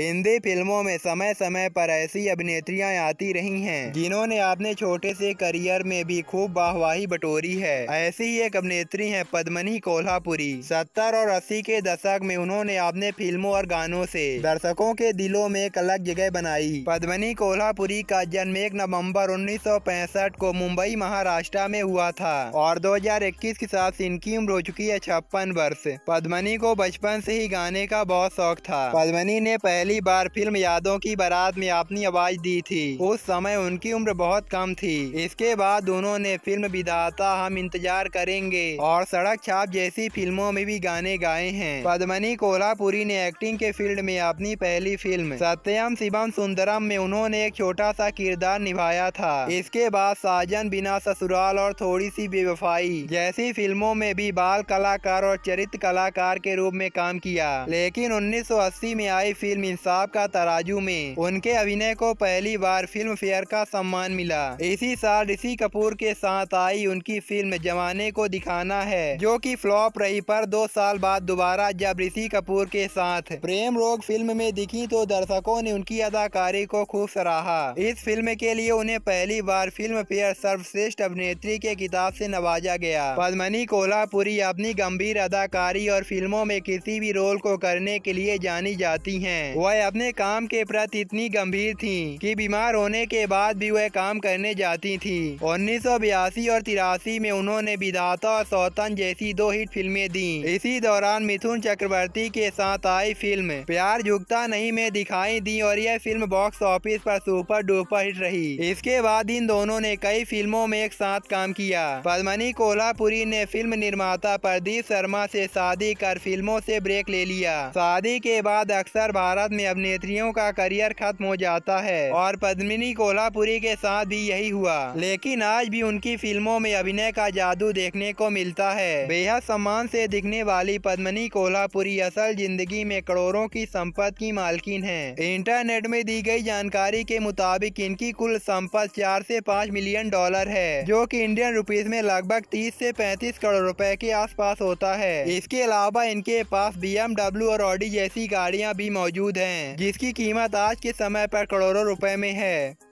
हिंदी फिल्मों में समय समय पर ऐसी अभिनेत्रियां आती रही हैं जिन्होंने अपने छोटे से करियर में भी खूब बाहवाही बटोरी है ऐसी ही एक अभिनेत्री हैं पद्मनी कोल्हापुरी सत्तर और अस्सी के दशक में उन्होंने अपने फिल्मों और गानों से दर्शकों के दिलों में एक अलग जगह बनाई पद्मनी कोल्हापुरी का जन्म एक नवम्बर उन्नीस को मुंबई महाराष्ट्र में हुआ था और दो के साथ इनकी उम्र हो चुकी है छप्पन वर्ष पद्मनी को बचपन ऐसी ही गाने का बहुत शौक था पद्मनी ने पहले पहली बार फिल्म यादों की बारात में अपनी आवाज दी थी उस समय उनकी उम्र बहुत कम थी इसके बाद उन्होंने फिल्म विधाता हम इंतजार करेंगे और सड़क छाप जैसी फिल्मों में भी गाने गाए हैं पद्मनी कोल्हापुरी ने एक्टिंग के फील्ड में अपनी पहली फिल्म सत्यम शिवम सुंदरम में उन्होंने एक छोटा सा किरदार निभाया था इसके बाद साजन बिना ससुराल और थोड़ी सी बेवफाई जैसी फिल्मों में भी बाल कलाकार और चरित्र कलाकार के रूप में काम किया लेकिन 1980 में आई फिल्म इंसाफ का तराजू में उनके अभिनय को पहली बार फिल्म फेयर का सम्मान मिला इसी साल ऋषि कपूर के साथ आई उनकी फिल्म जमाने को दिखाना है जो कि फ्लॉप रही पर दो साल बाद दोबारा जब ऋषि कपूर के साथ प्रेम रोग फिल्म में दिखी तो दर्शकों ने उनकी अदाकारी को खूब सराहा इस फिल्म के लिए उन्हें पहली बार फिल्म फेयर सर्वश्रेष्ठ अभिनेत्री के किताब ऐसी नवाजा गया पद्मनी कोल्हापुरी अपनी गंभीर अदाकारी और फिल्मों में किसी भी रोल को करने के लिए जानी जाती हैं। वह अपने काम के प्रति इतनी गंभीर थी कि बीमार होने के बाद भी वह काम करने जाती थी उन्नीस और तिरासी में उन्होंने विधाता और सौतन जैसी दो हिट फिल्में दी इसी दौरान मिथुन चक्रवर्ती के साथ आई फिल्म प्यार झुकता नहीं में दिखाई दी और यह फिल्म बॉक्स ऑफिस पर सुपर डुपर हिट रही इसके बाद इन दोनों ने कई फिल्मों में एक साथ काम किया पद्मनी कोल्हापुरी ने फिल्म निर्माता प्रदीप शर्मा से शादी कर फिल्मों से ब्रेक ले लिया शादी के बाद अक्सर भारत बाद में अभिनेत्रियों का करियर खत्म हो जाता है और पद्मिनी कोल्हापुरी के साथ भी यही हुआ लेकिन आज भी उनकी फिल्मों में अभिनय का जादू देखने को मिलता है बेहद सम्मान से दिखने वाली पद्मनी कोल्हापुरी असल जिंदगी में करोड़ों की संपत्ति की मालकिन है इंटरनेट में दी गई जानकारी के मुताबिक इनकी कुल संपत्ति चार से पाँच मिलियन डॉलर है जो कि इंडियन रुपीज में लगभग तीस से पैंतीस करोड़ रुपए के आसपास होता है इसके अलावा इनके पास बी और ऑडी जैसी गाड़ियाँ भी मौजूद हैं जिसकी कीमत आज के समय पर करोड़ों रुपए में है